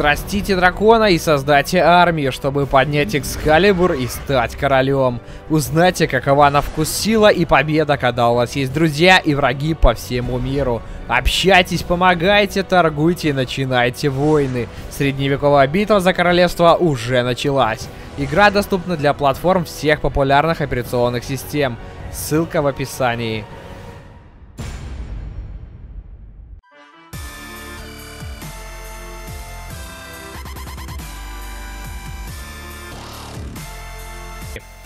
Взрастите дракона и создайте армию, чтобы поднять Экскалибур и стать королем. Узнайте, какова на вкус сила и победа, когда у вас есть друзья и враги по всему миру. Общайтесь, помогайте, торгуйте и начинайте войны. Средневековая битва за королевство уже началась. Игра доступна для платформ всех популярных операционных систем. Ссылка в описании.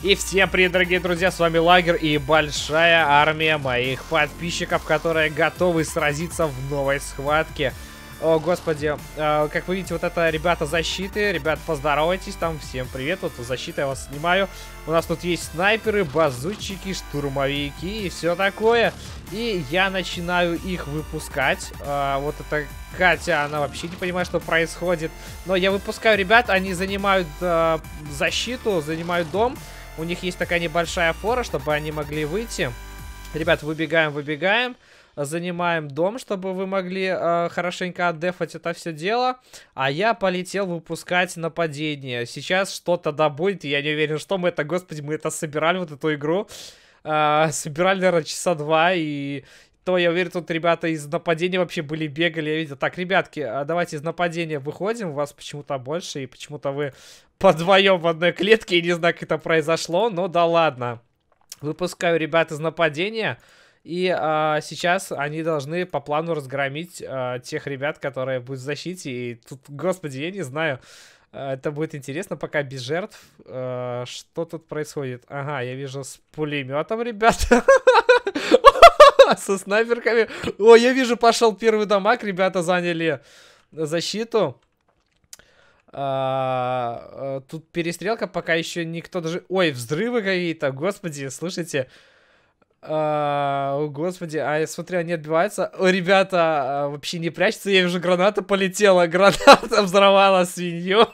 И всем привет, дорогие друзья, с вами Лагер и большая армия моих подписчиков, которые готовы сразиться в новой схватке. О, господи, а, как вы видите, вот это ребята защиты. Ребят, поздоровайтесь там, всем привет. Вот защита я вас снимаю. У нас тут есть снайперы, базутчики, штурмовики и все такое. И я начинаю их выпускать. А, вот это Катя, она вообще не понимает, что происходит. Но я выпускаю ребят, они занимают э, защиту, занимают дом. У них есть такая небольшая фора, чтобы они могли выйти. Ребят, выбегаем, выбегаем занимаем дом, чтобы вы могли э, хорошенько отдефать это все дело. А я полетел выпускать нападение. Сейчас что-то добудет, я не уверен, что мы это, господи, мы это собирали, вот эту игру. Э, собирали, наверное, часа два, и то, я уверен, тут ребята из нападения вообще были, бегали, я видел. Так, ребятки, а давайте из нападения выходим, у вас почему-то больше, и почему-то вы подвоем в одной клетке. Я не знаю, как это произошло, но да ладно. Выпускаю ребят из нападения. И а, сейчас они должны по плану разгромить а, тех ребят, которые будут в защите. И тут, господи, я не знаю. А, это будет интересно, пока без жертв. А, что тут происходит? Ага, я вижу с пулеметом, ребята со снайперками. О, я вижу, пошел первый дамаг, ребята заняли защиту. А, э, тут перестрелка, пока еще никто даже... Ой, взрывы какие-то, господи, слышите? А, о, господи, а я смотрю, они отбиваются. О, ребята, а, вообще не прячутся, я вижу, граната полетела, граната взорвала свинью.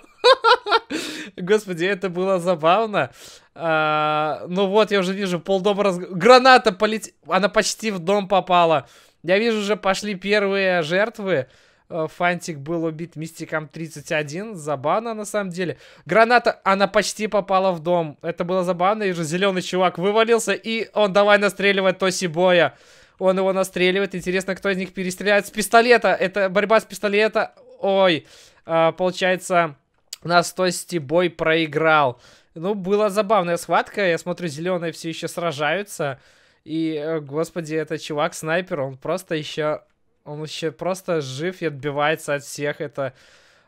Господи, это было забавно. ну вот, я уже вижу, полдома раз... Граната полетела, она почти в дом попала. Я вижу, уже пошли первые жертвы. Э, фантик был убит Мистиком 31. Забавно, на самом деле. Граната, она почти попала в дом. Это было забавно. И же зеленый чувак вывалился, и он давай настреливать Тоси Боя. Он его настреливает. Интересно, кто из них перестреляет с пистолета. Это борьба с пистолета. Ой, а, получается, нас Тоси Бой проиграл. Ну, была забавная схватка. Я смотрю, зеленые все еще сражаются. И, э, господи, этот чувак-снайпер, он просто еще он вообще просто жив и отбивается от всех. Это...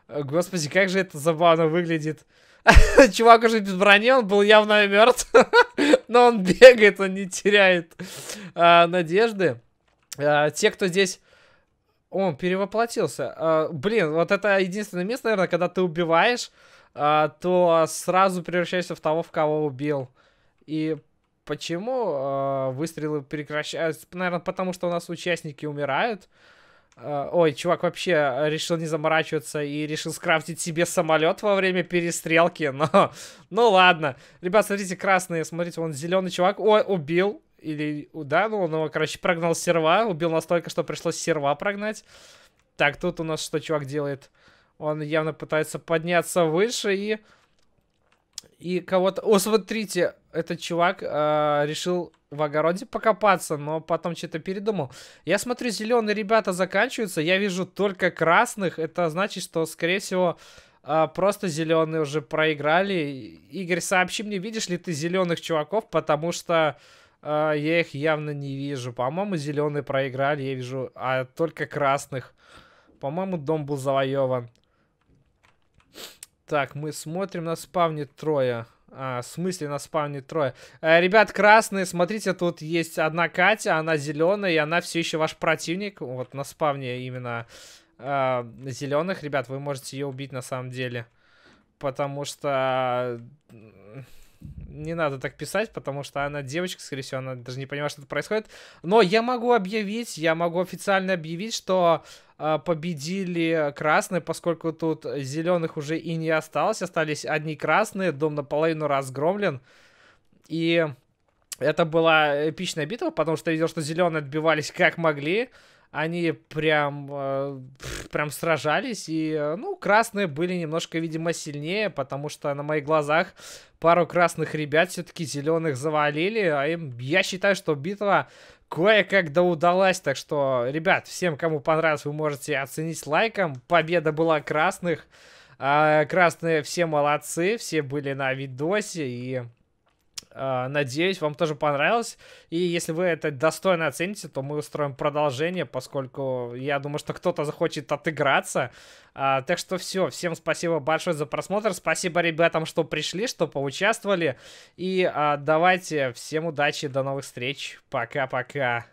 Э, господи, как же это забавно выглядит. Чувак уже без брони, он был явно мертв. Но он бегает, он не теряет а, надежды. А, те, кто здесь... Он перевоплотился. А, блин, вот это единственное место, наверное, когда ты убиваешь, а, то сразу превращаешься в того, в кого убил. И Почему э, выстрелы прекращаются? Наверное, потому что у нас участники умирают. А, ой, чувак вообще решил не заморачиваться и решил скрафтить себе самолет во время перестрелки, но... Ну ладно. Ребят, смотрите, красные, смотрите, вон зеленый чувак. Ой, убил. Или, да, ну он его, короче, прогнал серва. Убил настолько, что пришлось серва прогнать. Так, тут у нас что чувак делает? Он явно пытается подняться выше и и кого-то... О, смотрите, этот чувак э, решил в огороде покопаться, но потом что-то передумал. Я смотрю, зеленые ребята заканчиваются, я вижу только красных. Это значит, что, скорее всего, э, просто зеленые уже проиграли. Игорь, сообщи мне, видишь ли ты зеленых чуваков, потому что э, я их явно не вижу. По-моему, зеленые проиграли, я вижу, а только красных. По-моему, дом был завоеван. Так, мы смотрим, на спавне трое. А, в смысле на спавне трое? Э, ребят, красные, смотрите, тут есть одна Катя, она зеленая, и она все еще ваш противник. Вот на спавне именно э, а, зеленых. Ребят, вы можете ее убить на самом деле. Потому что не надо так писать, потому что она девочка, скорее всего, она даже не понимает, что это происходит. Но я могу объявить, я могу официально объявить, что э, победили красные, поскольку тут зеленых уже и не осталось, остались одни красные, дом наполовину разгромлен. И это была эпичная битва, потому что я видел, что зеленые отбивались как могли они прям, э, прям сражались, и, э, ну, красные были немножко, видимо, сильнее, потому что на моих глазах пару красных ребят все-таки зеленых завалили, а им, я считаю, что битва кое-как да удалась, так что, ребят, всем, кому понравилось, вы можете оценить лайком, победа была красных, а красные все молодцы, все были на видосе, и а, надеюсь, вам тоже понравилось. И если вы это достойно оцените, то мы устроим продолжение, поскольку я думаю, что кто-то захочет отыграться. А, так что все, всем спасибо большое за просмотр. Спасибо ребятам, что пришли, что поучаствовали. И а, давайте всем удачи, до новых встреч. Пока-пока.